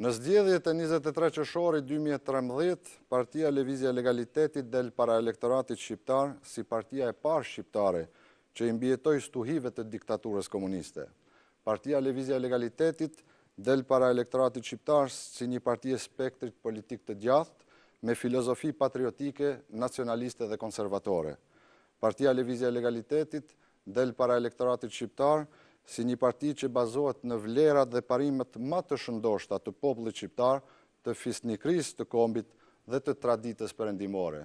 Në zdjedhje të 23 qëshori 2013, partia Levizia Legalitetit del para elektoratit shqiptar si partia e parë shqiptare që imbjetoj stuhive të diktaturës komuniste. Partia Levizia Legalitetit del para elektoratit shqiptar si një partia spektrit politik të gjathë me filozofi patriotike, nacionaliste dhe konservatore. Partia Levizia Legalitetit del para elektoratit shqiptarë si një parti që bazohet në vlerat dhe parimet ma të shëndoshta të poplit qiptar, të fisnikris të kombit dhe të traditës përendimore.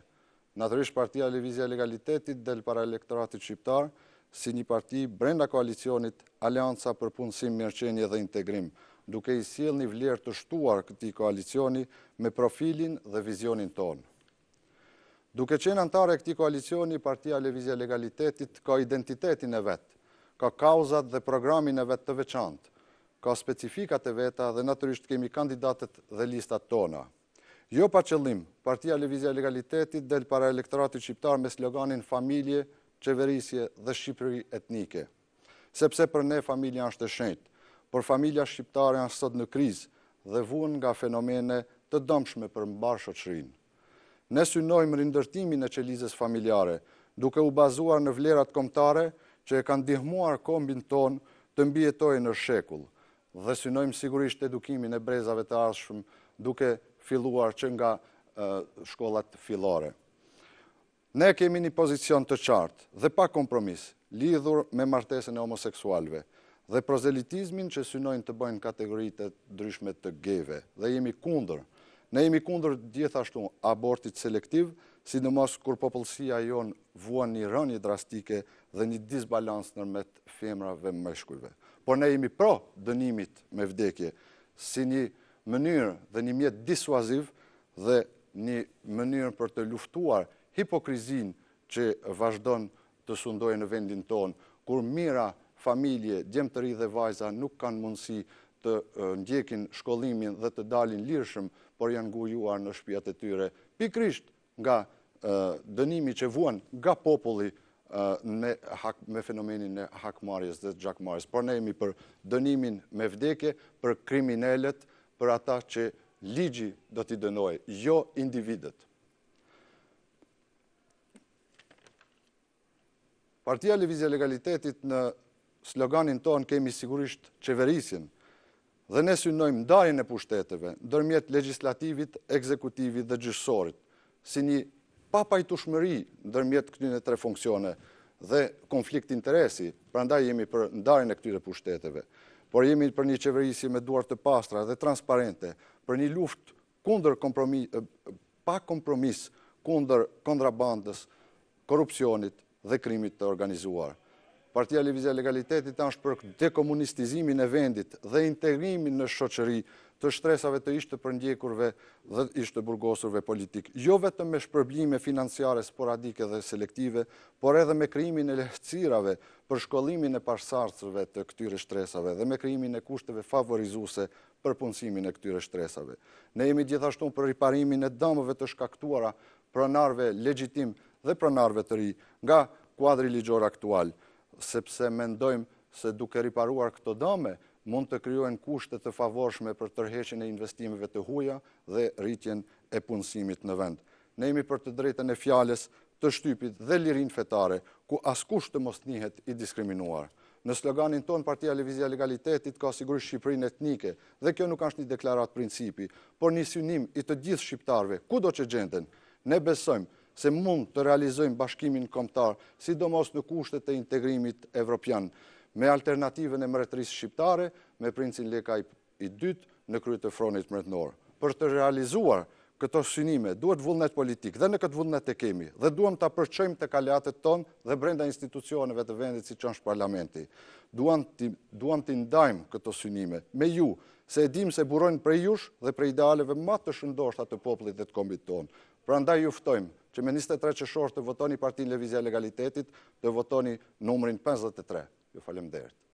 Natërish partia Levizia Legalitetit del para elektoratit qiptar, si një parti brenda koalicionit Alianca për punësim mjërqenje dhe integrim, duke i siel një vlerë të shtuar këti koalicioni me profilin dhe vizionin tonë. Duke qenë antare këti koalicioni, partia Levizia Legalitetit ka identitetin e vetë, ka kauzat dhe programin e vetë të veçant, ka specifikat e veta dhe naturisht kemi kandidatet dhe listat tona. Jo pa qëllim, partia Levizia Legalitetit del para elektoratit shqiptar me sloganin familje, qeverisje dhe shqipëri etnike. Sepse për ne familja është e shenjtë, për familja shqiptare është sot në kriz dhe vun nga fenomene të dëmshme për mbarë shoqërin. Ne synojmë rindërtimin e qelizës familjare, duke u bazuar në vlerat komtare, që e kanë dihmuar kombin ton të mbjetoj në shekull dhe synojmë sigurisht edukimin e brezave të ashëm duke filluar që nga shkollat filore. Ne kemi një pozicion të qartë dhe pa kompromis lidhur me martesën e homoseksualve dhe prozelitizmin që synojnë të bëjnë kategoritë të dryshmet të geve dhe jemi kundër. Ne jemi kundër gjithashtu abortit selektiv, si në mos kur popullësia jonë vuan një rëni drastike dhe një disbalans nërmet femrave mëshkujve. Por ne jemi pro dënimit me vdekje si një mënyrë dhe një mjetë disuaziv dhe një mënyrë për të luftuar hipokrizin që vazhdon të sundojë në vendin tonë, kur mira, familje, djemë të ri dhe vajza nuk kanë mundësi të ndjekin shkollimin dhe të dalin lirëshëm, por janë gujuar në shpijat e tyre, pikrisht nga dënimi që vuan nga populli me fenomenin e hakmarjes dhe gjakmarjes. Por ne jemi për dënimin me vdekje, për kriminellet, për ata që ligji do t'i dënojë, jo individet. Partia Levizia Legalitetit në sloganin tonë kemi sigurisht qeverisin dhe ne synojmë darin e pushteteve, dërmjet legislativit, ekzekutivit dhe gjysorit, si një papajtushmëri ndërmjet këtyne tre funksione dhe konflikt interesi, pra ndaj jemi për ndarën e këtyre pushteteve, por jemi për një qeverisi me duar të pastra dhe transparente, për një luft kompromis, pa kompromis kunder kontrabandës, korupcionit dhe krimit të organizuar. Partia Levizia Legalitetit është për dekomunistizimin e vendit dhe integrimin në shqoqëri të shtresave të ishte përndjekurve dhe ishte burgosurve politik. Jo vetëm me shpërblime financiare sporadike dhe selektive, por edhe me kryimin e lehtësirave për shkollimin e pashsarcërve të këtyre shtresave dhe me kryimin e kushteve favorizuse për punësimin e këtyre shtresave. Ne jemi gjithashtu për riparimin e damëve të shkaktuara pronarve legjitim dhe pronarve të ri nga kuadri ligjor aktual, sepse mendojmë se duke riparuar këto damëve, mund të kryojnë kushtet të favorshme për tërheqin e investimeve të huja dhe rritjen e punësimit në vend. Ne imi për të drejten e fjales të shtypit dhe lirin fetare, ku askusht të mos njëhet i diskriminuar. Në sloganin ton, Partia Levizia Legalitetit ka sigur Shqiprin etnike, dhe kjo nuk është një deklarat principi, por një synim i të gjithë Shqiptarve, ku do që gjenden, ne besojmë se mund të realizojmë bashkimin komtar, sidomos në kushtet e integrimit evropianë me alternativën e mretërisë shqiptare, me princin lekaj i dytë në krytë të fronit mretënorë. Për të realizuar këto synime, duhet vullnet politikë dhe në këtë vullnet e kemi, dhe duhet të apërqëjmë të kaliatet tonë dhe brenda institucioneve të vendit si që është parlamenti. Duhet të ndajmë këto synime me ju, se edhim se burojnë prej jush dhe prej idealeve ma të shëndosht atë poplit dhe të kombit tonë. Pra ndaj juftojmë që me 23 qëshorë të votoni partin Levizia Legalitetit, të votoni numërin 53. Ju falem derit.